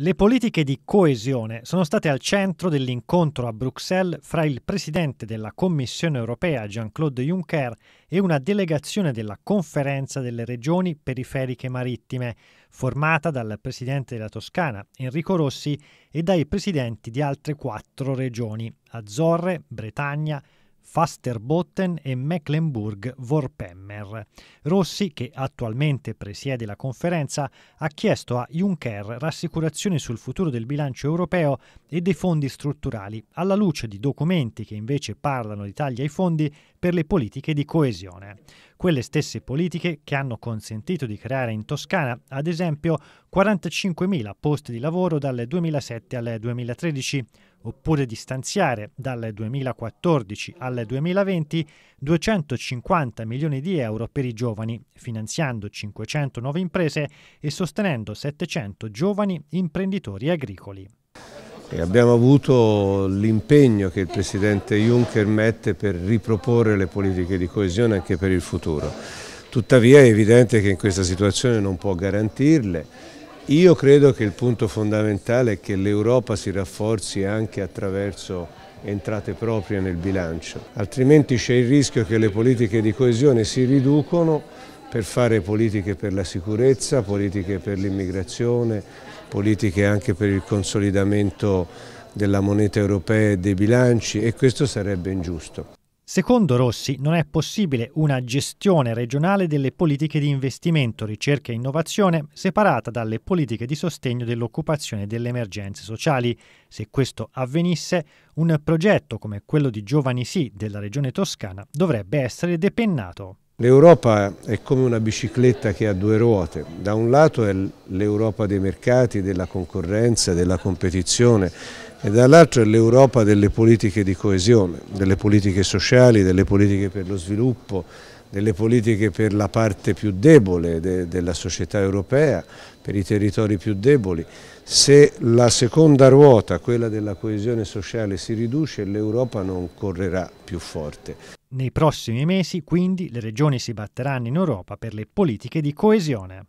Le politiche di coesione sono state al centro dell'incontro a Bruxelles fra il Presidente della Commissione europea Jean-Claude Juncker e una delegazione della Conferenza delle Regioni Periferiche Marittime, formata dal Presidente della Toscana Enrico Rossi e dai Presidenti di altre quattro regioni, Azzorre, Bretagna, Fasterbotten e Mecklenburg-Vorpemmer. Rossi, che attualmente presiede la conferenza, ha chiesto a Juncker rassicurazioni sul futuro del bilancio europeo e dei fondi strutturali, alla luce di documenti che invece parlano di tagli ai fondi per le politiche di coesione. Quelle stesse politiche che hanno consentito di creare in Toscana, ad esempio, 45.000 posti di lavoro dal 2007 al 2013, oppure distanziare stanziare dal 2014 al 2020 250 milioni di euro per i giovani, finanziando 500 nuove imprese e sostenendo 700 giovani imprenditori agricoli. E abbiamo avuto l'impegno che il Presidente Juncker mette per riproporre le politiche di coesione anche per il futuro. Tuttavia è evidente che in questa situazione non può garantirle io credo che il punto fondamentale è che l'Europa si rafforzi anche attraverso entrate proprie nel bilancio, altrimenti c'è il rischio che le politiche di coesione si riducono per fare politiche per la sicurezza, politiche per l'immigrazione, politiche anche per il consolidamento della moneta europea e dei bilanci e questo sarebbe ingiusto. Secondo Rossi non è possibile una gestione regionale delle politiche di investimento, ricerca e innovazione separata dalle politiche di sostegno dell'occupazione e delle emergenze sociali. Se questo avvenisse, un progetto come quello di Giovani Sì della Regione Toscana dovrebbe essere depennato. L'Europa è come una bicicletta che ha due ruote, da un lato è l'Europa dei mercati, della concorrenza, della competizione e dall'altro è l'Europa delle politiche di coesione, delle politiche sociali, delle politiche per lo sviluppo, delle politiche per la parte più debole de della società europea, per i territori più deboli. Se la seconda ruota, quella della coesione sociale, si riduce l'Europa non correrà più forte. Nei prossimi mesi, quindi, le regioni si batteranno in Europa per le politiche di coesione.